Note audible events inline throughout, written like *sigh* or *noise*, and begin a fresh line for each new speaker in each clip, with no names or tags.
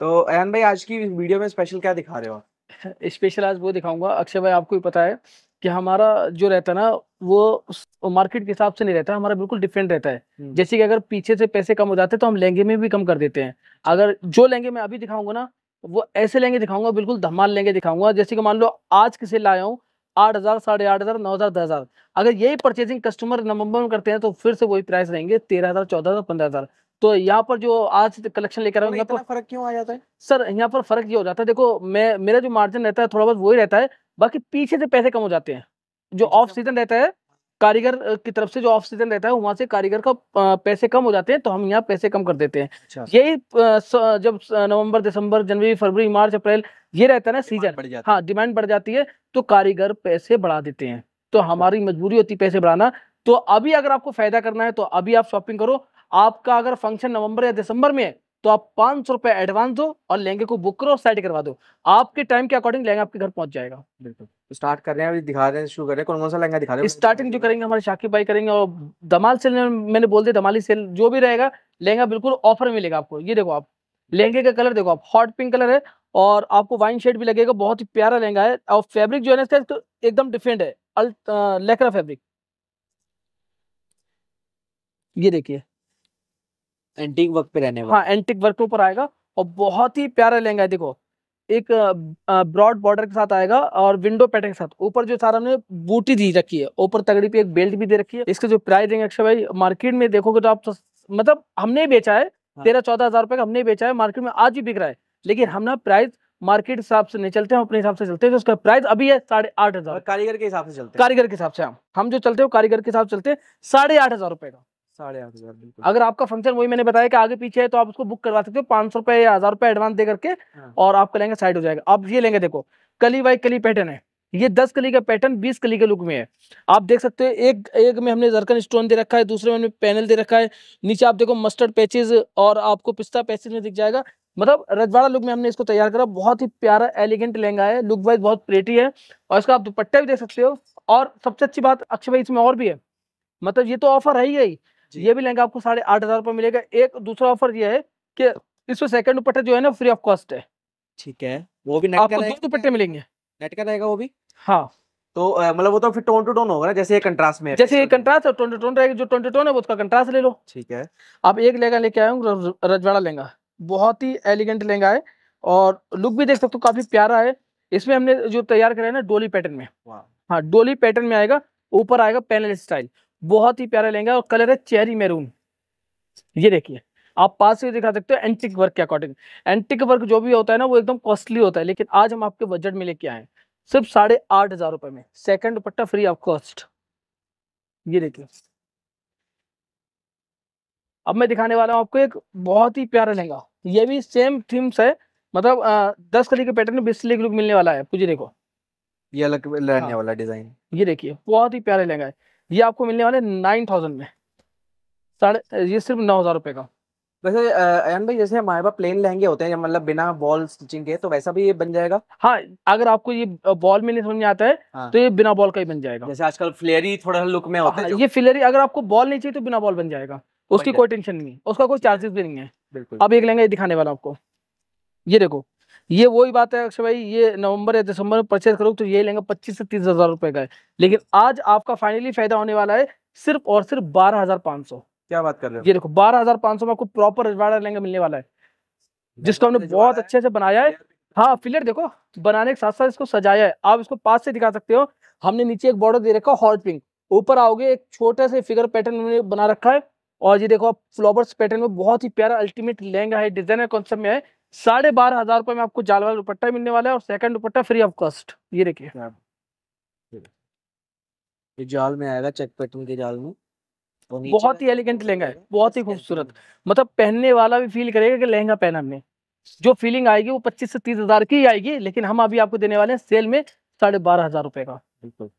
तो अयन भाई आज की वीडियो में स्पेशल क्या दिखा रहे हो स्पेशल *laughs* आज वो दिखाऊंगा अक्षय भाई आपको भी पता है कि हमारा जो रहता है ना वो मार्केट के हिसाब से नहीं रहता हमारा बिल्कुल डिफरेंट रहता है हम्म। जैसे कि अगर पीछे से पैसे कम हो जाते हैं तो हम लहंगे में भी कम कर देते हैं अगर जो लहंगे मैं अभी दिखाऊंगा ना वो ऐसे लहंगे दिखाऊंगा बिल्कुल धमाल लहंगे दिखाऊंगा जैसे कि मान लो आज किसे लाया हूँ आठ हज़ार साढ़े आठ हज़ार नौ हज़ार दस हज़ार अगर यही परचेजिंग कस्टमर नवंबर में करते हैं तो फिर से वही प्राइस रहेंगे तेरह हज़ार चौदह हज़ार पंद्रह हज़ार तो यहाँ पर जो आज कलेक्शन लेकर आऊँ तो फर्क क्यों आ जाता है सर यहाँ पर फर्क ये हो जाता है देखो मैं मेरा जो मार्जिन रहता है थोड़ा बहुत वही रहता है बाकी पीछे से पैसे कम हो जाते हैं जो ऑफ अच्छा, सीजन अच्छा। रहता है कारीगर की तरफ से जो ऑफ सीजन रहता है वहाँ से कारीगर का पैसे कम हो जाते हैं तो हम यहाँ पैसे कम कर देते हैं अच्छा। यही जब नवंबर दिसंबर जनवरी फरवरी मार्च अप्रैल ये रहता है ना सीजन हाँ डिमांड बढ़ जाती है तो कारीगर पैसे बढ़ा देते हैं तो हमारी मजबूरी होती है पैसे बढ़ाना तो अभी अगर आपको फायदा करना है तो अभी आप शॉपिंग करो आपका अगर फंक्शन नवंबर या दिसंबर में है तो आप पांच सौ रुपए एडवांस दो और लेंगे को बुक करो और सेट करवा दो आपके टाइम के अकॉर्डिंग लहंगा आपके घर पहुंच जाएगा बिल्कुल स्टार्ट तो कर रहे हैं अभी दिखा रहे हैं शुरू कर रहे हैं कौन कौन सा लहंगा दिखा रहे हैं स्टार्टिंग जो करेंगे हमारे शाकिब भाई करेंगे और दमाल सेल मैंने बोल दिया दमाली सेल जो भी रहेगा लहंगा बिल्कुल ऑफर मिलेगा आपको ये देखो आप लहंगे का कलर देखो आप हॉट पिंक कलर है और आपको वाइन शेड भी लगेगा बहुत ही प्यारा लहंगा है और फेब्रिक जो है ना इसका तो एकदम डिफरेंट है लेकर फेब्रिक ये देखिए
एंटीक वर्क पे रहने हाँ
एंटीक वर्क के ऊपर आएगा और बहुत ही प्यारा लहंगा है देखो एक ब्रॉड बॉर्डर के साथ आएगा और विंडो पैटर्न के साथ ऊपर जो सारा हमने बूटी दी रखी है ऊपर तगड़ी पे एक बेल्ट भी दे रखी है इसका जो प्राइस देंगे अक्षय भाई मार्केट में देखोगे तो आप तो, मतलब हमने बेचा है हाँ। तेरह चौदह हजार रुपए का हमने बेचा है मार्केट में आज भी बिक रहा है लेकिन हम ना प्राइस मार्केट हिसाब से नहीं चलते हम अपने हिसाब से चलते हैं तो उसका प्राइस अभी है साढ़े आठ हजार कारीगर के हिसाब से चलते कारीगर के हिसाब से हम हाँ। हम जो चलते हो कारीगर के हिसाब से चलते हैं साढ़े आठ हजार रुपए का
साढ़े आठ हजार बिल्कुल
अगर आपका फंक्शन वही मैंने बताया कि आगे पीछे है तो आप उसको बुक करवा सकते हो पांच सौ रुपए या हजार रुपए एडवांस दे करके हाँ। और आपका लहंगा साइड हो जाएगा आप ये लेंगे देखो कली वाई कली पैटर्न है ये दस कली का पैटर्न बीस कली के लुक में है आप देख सकते हो एक एक में हमने जरकन स्टोन दे रखा है दूसरे में हमने पैनल दे रखा है नीचे आप देखो मस्टर्ड पैचेज और आपको पिस्ता पैचेज में दिख जाएगा मतलब रजवाड़ा लुक में हमने इसको तैयार करा बहुत ही प्यारा एलिगेंट लहंगा है लुक वाइज बहुत प्रेटी है और इसका आप दुपट्टा भी देख सकते हो और सबसे अच्छी बात अक्षय भाई इसमें और भी है मतलब ये तो ऑफर है ही ये भी लेंगे आपको साढ़े आठ हजार रुपये मिलेगा एक दूसरा ऑफर ये है कि इसमें सेकंड दुपट्टा जो है ना फ्री ऑफ कॉस्ट है
ठीक है वो भी आपको दो
दुपट्टे मिलेंगे नेट का रहेगा वो भी हाँ तो मतलब वो तो फिर टोन टू टोन होगा ना जैसे ये कंट्रास्ट में जैसे ये कंट्रास्ट है टोन टू टोन रहेगा जो टोन टू टोन है उसका कंट्रास्ट ले लो ठीक है आप एक लेगा लेके आयो रजवाड़ा लहंगा बहुत ही एलिगेंट लहंगा है और लुक भी देख सकते हो काफी प्यारा है इसमें हमने जो तैयार करा है ना डोली पैटर्न में हाँ डोली पैटर्न में आएगा ऊपर आएगा पैनल स्टाइल बहुत ही प्यारा लहंगा और कलर है चेरी मेरून ये देखिए आप पास से दिखा सकते हो एंटिक वर्क के अकॉर्डिंग एंटिक वर्क जो भी होता है ना वो एकदम कॉस्टली होता है लेकिन आज हम आपके बजट में लेके आए सिर्फ साढ़े आठ हजार रुपए में second dupatta free of cost ये देखिए अब मैं दिखाने वाला हूँ आपको एक बहुत ही प्यारा लहंगा ये भी सेम थीम्स है मतलब आ, दस कली के पैटर्न बीस कली लुक मिलने वाला है पूछिए देखो ये अलग हाँ। लहने वाला डिजाइन ये देखिए बहुत ही प्यारा लहंगा है ये आपको मिलने वाले नाइन थाउजेंड में साढ़े ये सिर्फ नौ हज़ार रुपए का वैसे अयन भाई जैसे हमारे पास प्लेन लहंगे होते हैं मतलब बिना बॉल स्टिचिंग के तो वैसा भी ये बन जाएगा हाँ अगर आपको ये बॉल में नहीं समझ में आता है हाँ। तो ये बिना बॉल का ही बन जाएगा जैसे आजकल फ्लेरी थोड़ा लुक में होता है हाँ, ये फ्लेरी अगर आपको बॉल नहीं चाहिए तो बिना बॉल बन जाएगा उसकी कोई टेंशन नहीं है उसका कोई चार्जेस भी नहीं है बिल्कुल अब एक लहंगा दिखाने वाला आपको ये देखो ये वही बात है अक्षय भाई ये नवंबर या दिसंबर में परचेज करोगे तो ये लेंगे पच्चीस से तीस हजार रुपए का है लेकिन आज आपका फाइनली फायदा होने वाला है सिर्फ और सिर्फ बारह हजार पाँच सौ क्या बात कर रहे हो ये देखो बारह हजार पाँच सौ में आपको प्रॉपर रजवाड़ा लहंगा मिलने वाला है जिसको हमने बहुत अच्छे से बनाया है हाँ फिलर देखो बनाने के साथ साथ इसको सजाया है आप इसको पास से दिखा सकते हो हमने नीचे एक बॉर्डर दे रखा हॉट पिंक ऊपर आओगे एक छोटा से फिगर पैटर्न में बना रखा है और ये देखो आप फ्लॉवर्स पैटर्न में बहुत ही प्यारा अल्टीमेट लहंगा है डिजाइनर कॉन्सेप्ट में है साढ़े बारह हजार रुपए में आपको जाल वाला दुपट्टा मिलने वाला है और second dupatta free of cost ये देखिए ये जाल में आएगा चेक पैटर्न के जाल में बहुत ही एलिगेंट तो लहंगा है बहुत ही खूबसूरत मतलब पहनने वाला भी फील करेगा कि लहंगा पहना हमने जो फीलिंग आएगी वो पच्चीस से तीस हजार की आएगी लेकिन हम अभी आपको देने वाले हैं सेल में साढ़े बारह हजार रुपए का बिल्कुल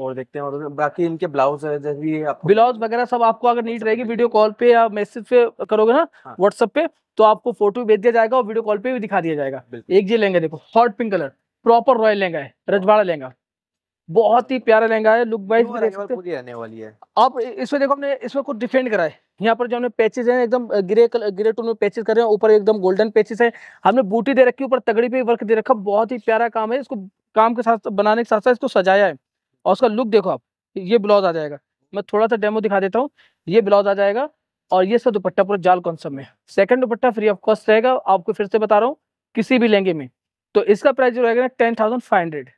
और देखते हैं और मतलब बाकी इनके ब्लाउज भी ब्लाउज वगैरह सब आपको अगर नीट रहेगी वीडियो कॉल पे या मैसेज पे करोगे ना व्हाट्सएप पे तो आपको फोटो भेज दिया जाएगा और वीडियो कॉल पे भी दिखा दिया जाएगा एक जी लहंगा देखो hot pink colour proper royal lehenga है रजवाड़ा लहंगा बहुत ही प्यारा लहंगा है लुक वाइज रहने वाली है अब इसमें देखो हमने इसमें कुछ डिफेंड करा है यहाँ पर जो हमने पैचेस हैं एकदम ग्रे कलर ग्रे टोन में पैचेस कर रहे हैं ऊपर एकदम गोल्डन पैचेस है हमने बूटी दे रखी ऊपर तगड़ी पे वर्क दे रखा बहुत ही प्यारा काम है इसको काम के साथ बनाने के साथ साथ इसको सजाया है और उसका लुक देखो आप ये ब्लाउज आ जाएगा मैं थोड़ा सा डेमो दिखा देता हूँ ये ब्लाउज आ जाएगा और ये सब दुपट्टा पूरा जाल कॉन्सेप्ट में second dupatta free of cost रहेगा आपको फिर से बता रहा हूँ किसी भी लहंगे में तो इसका प्राइस जो रहेगा ना टेन थाउजेंड फाइव हंड्रेड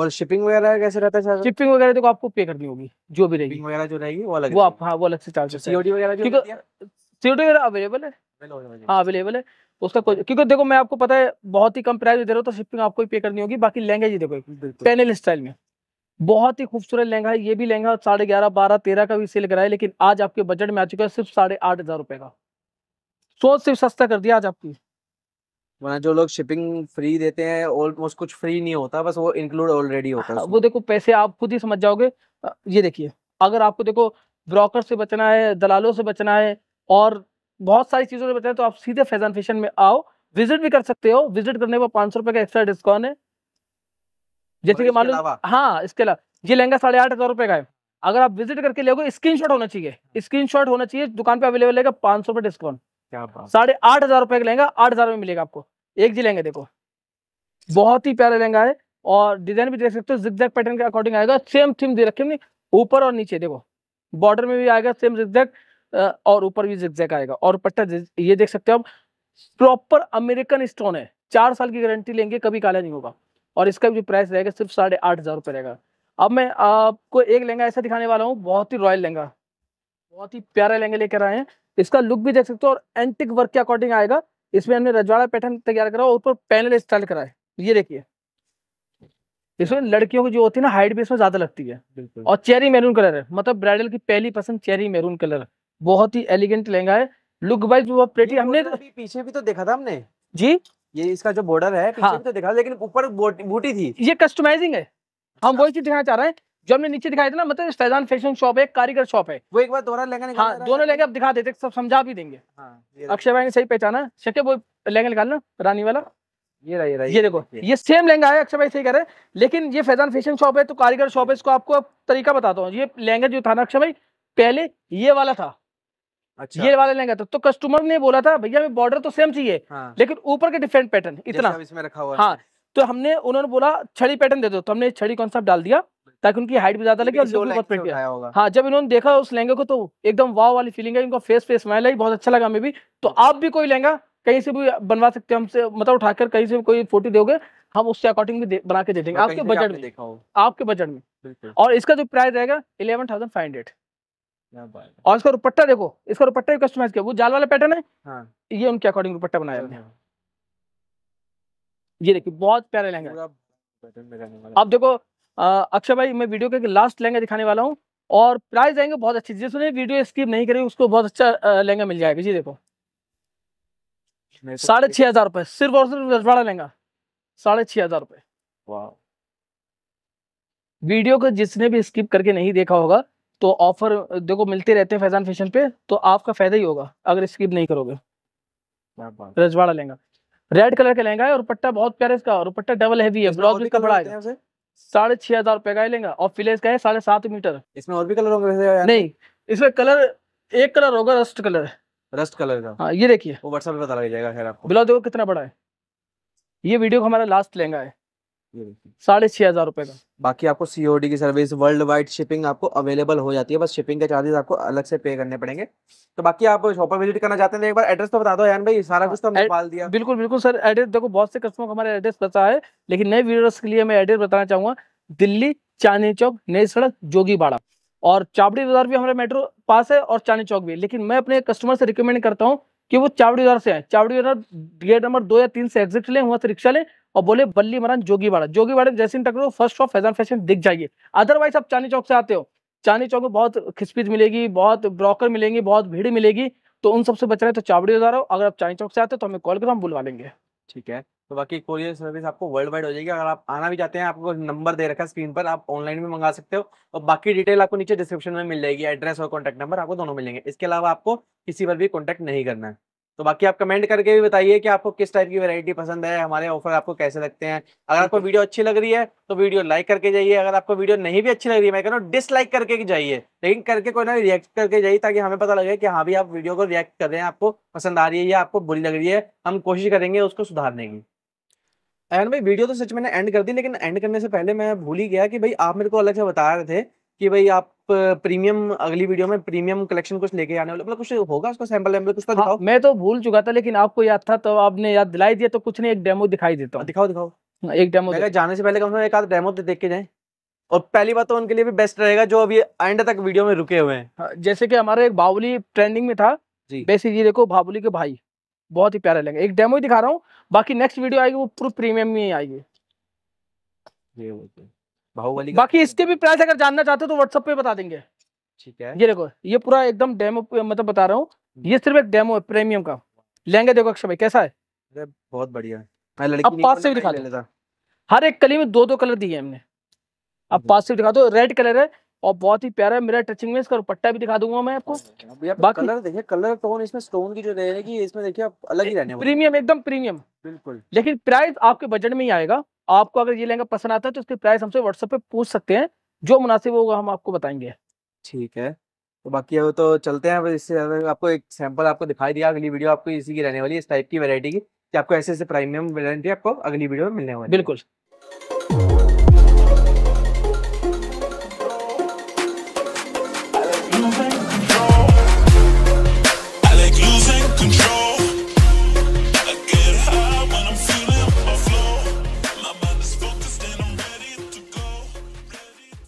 और शिपिंग वगैरह कैसे रहता है शिपिंग वगैरह देखो आपको पे करनी होगी जो भी रहेगी वगैरह जो रहेगी वो अलग वो आप हाँ वो अलग से चार्ज अच्छा, सीओडी वगैरह सीओडी वगैरह अवेलेबल है हाँ अवेलेबल है उसका कोई क्योंकि देखो मैं आपको पता है बहुत ही कम प्राइस दे रहा हूँ तो शिपिंग आपको ही पे करनी होगी बाकी लहंगा ही देखो पैनल स्टाइल में बहुत ही खूबसूरत लहंगा है ये भी लहंगा साढ़े ग्यारह बारह तेरह का भी सेल कराया लेकिन आज आपके बजट में आ चुका है सिर्फ साढ़े आठ हजार रुपए का सोच सिर्फ सस्ता कर दिया आज आपकी
वरना जो लोग शिपिंग फ्री देते हैं ऑलमोस्ट कुछ फ्री नहीं होता बस वो इंक्लूड ऑलरेडी होता है हाँ, वो
देखो पैसे आप खुद ही समझ जाओगे ये देखिए अगर आपको देखो ब्रोकर से बचना है दलालों से बचना है और बहुत सारी चीज़ों से बताएं तो आप सीधे फैजान फैशन में आओ विजिट भी कर सकते हो विजिट करने पर पांच का एक्स्ट्रा डिस्काउंट है जैसे कि मान लो हाँ इसके अलावा ये लहंगा साढ़े आठ हज़ार रुपए का है अगर आप विजिट करके लोगे स्क्रीनशॉट होना चाहिए स्क्रीनशॉट होना चाहिए दुकान पे अवेलेबल है पांच सौ रुपए डिस्काउंट साढ़े आठ हज़ार रुपए का लहंगा आठ हज़ार में मिलेगा आपको एक जी लहंगा देखो बहुत ही प्यारा लहंगा है और डिजाइन भी देख सकते हो जिक्जैक पैटर्न के अकॉर्डिंग आएगा सेम थीम दे रखे ऊपर और नीचे देखो बॉर्डर में भी आएगा सेम जिक्जैक और ऊपर भी जिगजैग आएगा और पट्टा ये देख सकते हो आप प्रॉपर अमेरिकन स्टोन है चार साल की गारंटी लेंगे कभी काला नहीं होगा और इसका भी जो प्राइस रहेगा सिर्फ साढ़े आठ हज़ार रुपये रहेगा अब मैं आपको एक लहंगा ऐसा दिखाने वाला हूँ बहुत ही रॉयल लहंगा बहुत ही प्यारा लहंगे लेकर आए हैं इसका लुक भी देख सकते हो और एंटिक वर्क के अकॉर्डिंग आएगा इसमें हमने रजवाड़ा पैटर्न तैयार करा और ऊपर पैनल स्टाइल करा है ये देखिए इसमें लड़कियों की जो होती है ना हाइट भी इसमें ज्यादा लगती है और चेरी मेरून कलर है मतलब ब्राइडल की पहली पसंद चेरी मेरून कलर है बहुत ही एलिगेंट लहंगा है लुक वाइज वो प्रेटी हमने पीछे भी तो देखा था हमने जी ये इसका जो बॉर्डर है पीछे हाँ। भी तो देखा लेकिन ऊपर बूटी थी ये कस्टमाइजिंग है हम अच्छा। वही चीज दिखाना चाह रहे हैं जो हमने नीचे दिखाया था ना मतलब फैजान फैशन शॉप है कारीगर शॉप है वो एक बार दोनों लहंगा हाँ दोनों लहंगे आप दिखा देते सब समझा भी देंगे हाँ, अक्षय भाई ने सही पहचाना शक्य वो लहंगा निकालना रानी वाला ये रही ये ये देखो ये सेम लहंगा है अक्षय भाई सही कह रहे हैं लेकिन ये फैजान फैशन शॉप है तो कारीगर शॉप है इसको आपको तरीका बताता हूँ ये लहंगा जो था ना अक्षय भाई पहले ये वाला था अच्छा। ये वाला लहंगा था तो कस्टमर तो ने बोला था भैया हमें बॉर्डर तो सेम चाहिए हाँ। लेकिन ऊपर के डिफरेंट पैटर्न इतना इसमें रखा हुआ हाँ तो हमने उन्होंने बोला छड़ी पैटर्न दे दो तो हमने छड़ी कॉन्सेप्ट डाल दिया ताकि उनकी हाइट भी ज्यादा लगे और लोग बहुत प्रिंट होगा हाँ जब इन्होंने देखा उस लहंगे को तो एकदम वाव वाली फीलिंग है इनका फेस फेस स्माइल बहुत अच्छा लगा हमें भी तो अच्छा। आप भी कोई लहंगा कहीं से भी बनवा सकते हैं हमसे मतलब उठाकर कहीं से कोई फोटो दोगे हम उसके अकॉर्डिंग भी बना के दे देंगे आपके बजट में आपके बजट में और इसका जो प्राइस रहेगा इलेवन थाउजेंड फाइव हंड्रेड और इसका दुपट्टा देखो इसका दुपट्टा भी कस्टमाइज किया वो जाल वाला पैटर्न है हाँ। ये उनके अकॉर्डिंग दुपट्टा बनाया अच्छा। हमने ये देखिए बहुत प्यारा लहंगा अब देखो अक्षय भाई मैं वीडियो का लास्ट लहंगा दिखाने वाला हूँ और प्राइस आएंगे बहुत अच्छी जिसने वीडियो स्किप नहीं करेगी उसको बहुत अच्छा लहंगा मिल जाएगा जी देखो तो साढ़े छह हजार रुपए सिर्फ और सिर्फ रजवाड़ा लहंगा साढ़े छह हजार रुपए वीडियो को जिसने भी स्किप करके नहीं देखा होगा तो ऑफर देखो मिलते रहते हैं फैजान फैशन पे तो आपका फायदा ही होगा अगर स्किप नहीं करोगे रजवाड़ा लहंगा रेड कलर का लहंगा है और पट्टा बहुत प्यारा इसका और पट्टा डबल हैवी है ब्लॉक भी कपड़ा है साढ़े छह हजार रुपए का लेंगे और फिलेज का है साढ़े सात मीटर इसमें और भी कलर होंगे नहीं इसमें कलर एक कलर होगा रस्ट कलर रस्ट कलर का हाँ ये देखिए वो व्हाट्सएप पे पता लग जाएगा खैर आपको ब्लाउज देखो कितना बड़ा है ये वीडियो हमारा लास्ट लहंगा है
साढ़े
छह हजार रुपए का
बाकी आपको सीओडी की सर्विस वर्ल्ड वाइड शिपिंग आपको अवेलेबल हो जाती है बस शिपिंग के चार्जेस आपको अलग से पे करने पड़ेंगे तो बाकी आप शॉप पर विजिट करना चाहते हैं तो एक बार एड्रेस तो बता दो यान भाई
सारा कुछ तो हमने डाल दिया बिल्कुल बिल्कुल सर एड्रेस देखो बहुत से कस्टमर को हमारा एड्रेस पता है लेकिन नए व्यूअर्स के लिए मैं एड्रेस बताना चाहूंगा दिल्ली चांदनी चौक नई सड़क जोगीबाड़ा और चावड़ी बाजार भी हमारे मेट्रो पास है और चांदनी चौक भी लेकिन मैं अपने कस्टमर से रिकमेंड करता हूँ कि वो चावड़ी बाजार से आए चावड़ी बाजार गेट नंबर दो या तीन से एग्जिट लें वहाँ से रिक्शा लें और बोले बल्ली मरान जोगीवाड़ा जोगीवाड़े जैसे टकरो फर्स्ट ऑफ फैजान फैशन दिख जाइए अदरवाइज आप चांदी चौक से आते हो चांदी चौक में बहुत खिसपीस मिलेगी बहुत ब्रोकर मिलेंगे बहुत भीड़ मिलेगी तो उन सबसे बच रहे तो चावड़ी उतारो अगर आप चांदी चौक से आते हो तो हमें कॉल करो हम बुलवा लेंगे
ठीक है तो बाकी कोरियर सर्विस आपको वर्ल्ड वाइड हो जाएगी अगर आप आना भी चाहते हैं आपको नंबर दे रखा है स्क्रीन पर आप ऑनलाइन भी मंगा सकते हो और बाकी डिटेल आपको नीचे डिस्क्रिप्शन में मिल जाएगी एड्रेस और कॉन्टैक्ट नंबर आपको दोनों मिलेंगे इसके अलावा आपको किसी पर भी कॉन्टैक्ट नहीं करना है तो बाकी आप कमेंट करके भी बताइए कि आपको किस टाइप की वैरायटी पसंद है हमारे ऑफर आपको कैसे लगते हैं अगर आपको वीडियो अच्छी लग रही है तो वीडियो लाइक करके जाइए अगर आपको वीडियो नहीं भी अच्छी लग रही है मैं कह रहा हूँ डिसलाइक करके जाइए लेकिन करके कोई ना रिएक्ट करके जाइए ताकि हमें पता लगे कि हाँ भी आप वीडियो को रिएक्ट कर रहे हैं आपको पसंद आ रही है या आपको बुरी लग रही है हम कोशिश करेंगे उसको सुधारने की एंड भाई वीडियो तो सच मैंने एंड कर दी लेकिन एंड करने से पहले मैं भूल ही गया कि भाई आप मेरे को अलग से बता रहे थे कि भाई आप प्रीमियम अगली
वीडियो में प्रीमियम कलेक्शन कुछ लेके आने वाले मतलब कुछ होगा उसका सैंपल सैंपल कुछ तो हाँ, दिखाओ मैं तो भूल चुका था लेकिन आपको याद था तो आपने याद दिलाई दिया तो कुछ नहीं एक डेमो दिखाई देता हूँ हाँ, दिखाओ दिखाओ हाँ, एक डेमो जाने से पहले कम से कम एक आध डेमो दे देख के जाए और पहली बात तो उनके लिए भी बेस्ट रहेगा जो अभी एंड तक वीडियो में रुके हुए हैं जैसे कि हमारे एक बाबुली ट्रेंडिंग में था वैसे ये देखो बाबुली के भाई बहुत ही प्यारा लगे एक डेमो ही दिखा रहा हूँ बाकी नेक्स्ट वीडियो आएगी वो प्रूफ प्रीमियम में ही आएगी बाहुबली बाकी इसके भी प्राइस अगर जानना चाहते हो तो व्हाट्सअप पे बता देंगे ठीक है ये देखो ये पूरा एकदम डेमो मतलब बता रहा हूँ हम्म। ये सिर्फ एक डेमो है प्रीमियम का लेंगे देखो अक्षय भाई कैसा है
बहुत बढ़िया है हम्म। पास से
भी दिखा हर एक कली में दो दो कलर दिए हमने अब पास से दिखा दो रेड कलर है और बहुत ही प्यारा है मेरा टचिंग में इसका दुपट्टा भी दिखा दूंगा मैं आपको
बाकी कलर देखिए कलर टोन इसमें स्टोन की जो रहेगी इसमें देखिए आप अलग ही रहने प्रीमियम
एकदम प्रीमियम बिल्कुल लेकिन प्राइस आपके बजट में ही आएगा आपको अगर ये लहंगा पसंद आता है तो इसके प्राइस हमसे व्हाट्सएप पे पूछ सकते हैं जो मुनासिब होगा हम आपको बताएंगे
ठीक है तो बाकी अब तो चलते हैं इससे आपको एक सैंपल आपको दिखाई दिया अगली वीडियो आपको इसी की रहने वाली इस टाइप की वैरायटी की आपको ऐसे ऐसे प्राइमियम वैरायटी आपको अगली वीडियो में मिलने वाली बिल्कुल